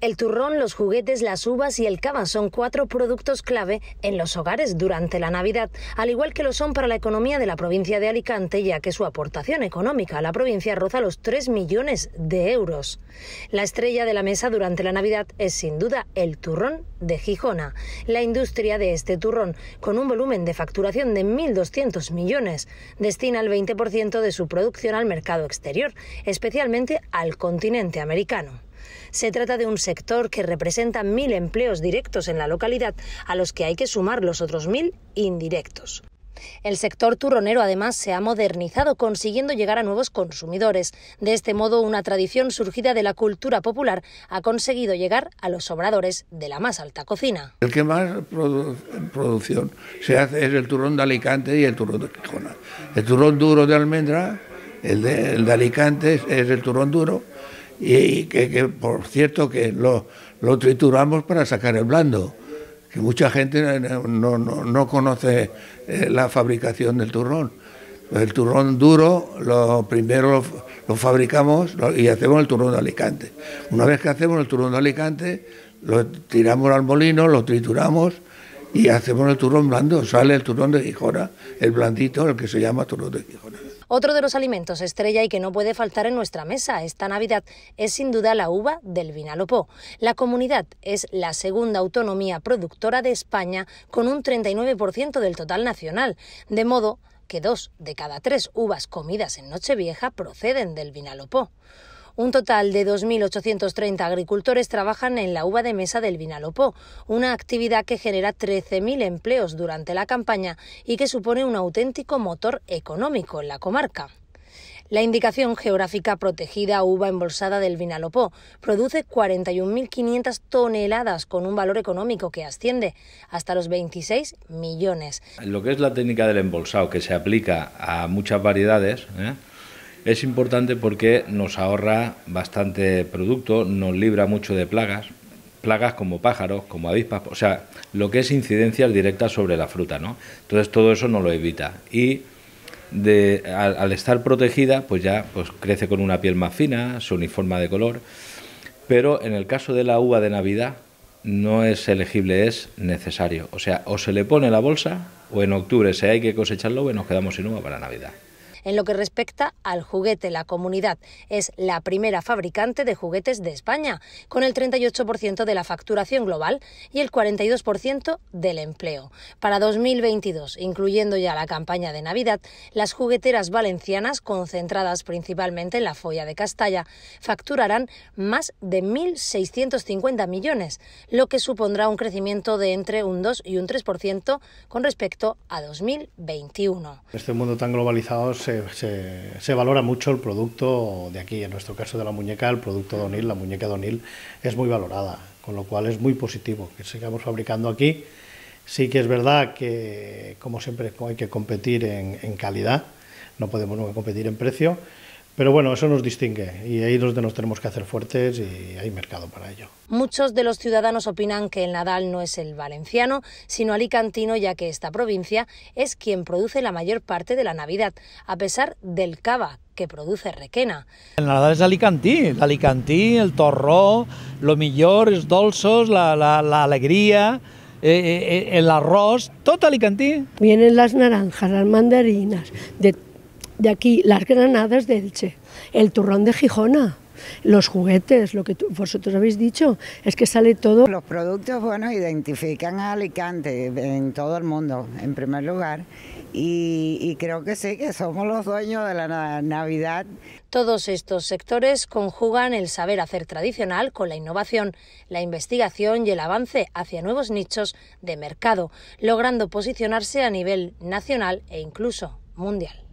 El turrón, los juguetes, las uvas y el cava son cuatro productos clave en los hogares durante la Navidad, al igual que lo son para la economía de la provincia de Alicante, ya que su aportación económica a la provincia roza los 3 millones de euros. La estrella de la mesa durante la Navidad es sin duda el turrón de Gijona. La industria de este turrón, con un volumen de facturación de 1.200 millones, destina el 20% de su producción al mercado exterior, especialmente al continente americano. Se trata de un sector que representa mil empleos directos en la localidad, a los que hay que sumar los otros mil indirectos. El sector turronero además se ha modernizado consiguiendo llegar a nuevos consumidores. De este modo, una tradición surgida de la cultura popular ha conseguido llegar a los obradores de la más alta cocina. El que más producción se hace es el turrón de Alicante y el turrón de Quijona. El turrón duro de almendra, el de, el de Alicante es el turrón duro y, que, por cierto que lo, trituramos para sacar el blando, que mucha gente no, conoce eh, la fabricación del turrón. El turrón duro lo primero lo, fabricamos y hacemos el turrón de Alicante. Una vez que hacemos el turrón de Alicante, lo tiramos al molino, lo trituramos y hacemos el turrón blando, sale el turrón de Gijona, el blandito, el que se llama turrón de Gijona. Otro de los alimentos estrella y que no puede faltar en nuestra mesa esta Navidad es sin duda la uva del Vinalopó. La comunidad es la segunda autonomía productora de España con un 39% del total nacional, de modo que dos de cada tres uvas comidas en Nochevieja proceden del Vinalopó. Un total de 2.830 agricultores trabajan en la uva de mesa del Vinalopó, una actividad que genera 13.000 empleos durante la campaña y que supone un auténtico motor económico en la comarca. La indicación geográfica protegida uva embolsada del Vinalopó produce 41.500 toneladas con un valor económico que asciende hasta los 26 millones. Lo que es la técnica del embolsado que se aplica a muchas variedades, ¿eh? Es importante porque nos ahorra bastante producto, nos libra mucho de plagas, plagas como pájaros, como avispas, o sea, lo que es incidencias directas sobre la fruta, ¿no? Entonces todo eso nos lo evita y de, al, estar protegida, pues ya pues crece con una piel más fina, se uniforma de color, pero en el caso de la uva de Navidad no es elegible, es necesario, o sea, o se le pone la bolsa o en octubre si hay que cosecharlo, nos quedamos sin uva para Navidad. En lo que respecta al juguete, la comunidad es la primera fabricante de juguetes de España, con el 38% de la facturación global y el 42% del empleo. Para 2022, incluyendo ya la campaña de Navidad, las jugueteras valencianas, concentradas principalmente en la folla de Castalla, facturarán más de 1.650 millones, lo que supondrá un crecimiento de entre un 2 y un 3% con respecto a 2021. En este mundo tan globalizado se, valora mucho el producto de aquí. En nuestro caso de la muñeca, el producto Donil la muñeca Donil es muy valorada, con lo cual es muy positivo que sigamos fabricando aquí. Sí que es verdad que, como siempre, hay que competir en, calidad, no podemos competir en precio pero bueno, eso nos distingue y ahí es donde nos tenemos que hacer fuertes y hay mercado para ello. Muchos de los ciudadanos opinan que el Nadal no es el valenciano, sino alicantino, ya que esta provincia es quien produce la mayor parte de la Navidad, a pesar del cava que produce Requena. El Nadal es alicantí, alicantí, el torró, lo mejor, los dolços, la, alegría... Eh, eh, eh, el arroz, todo alicantí. Vienen las naranjas, las mandarinas, de de aquí las granadas de Elche, el turrón de Gijona, los juguetes, lo que vosotros habéis dicho, es que sale todo. Los productos, bueno, identifican a Alicante en todo el mundo, en primer lugar, y creo que sí, que somos los dueños de la Navidad. Todos estos sectores conjugan el saber hacer tradicional con la innovación, la investigación y el avance hacia nuevos nichos de mercado, logrando posicionarse a nivel nacional e incluso mundial.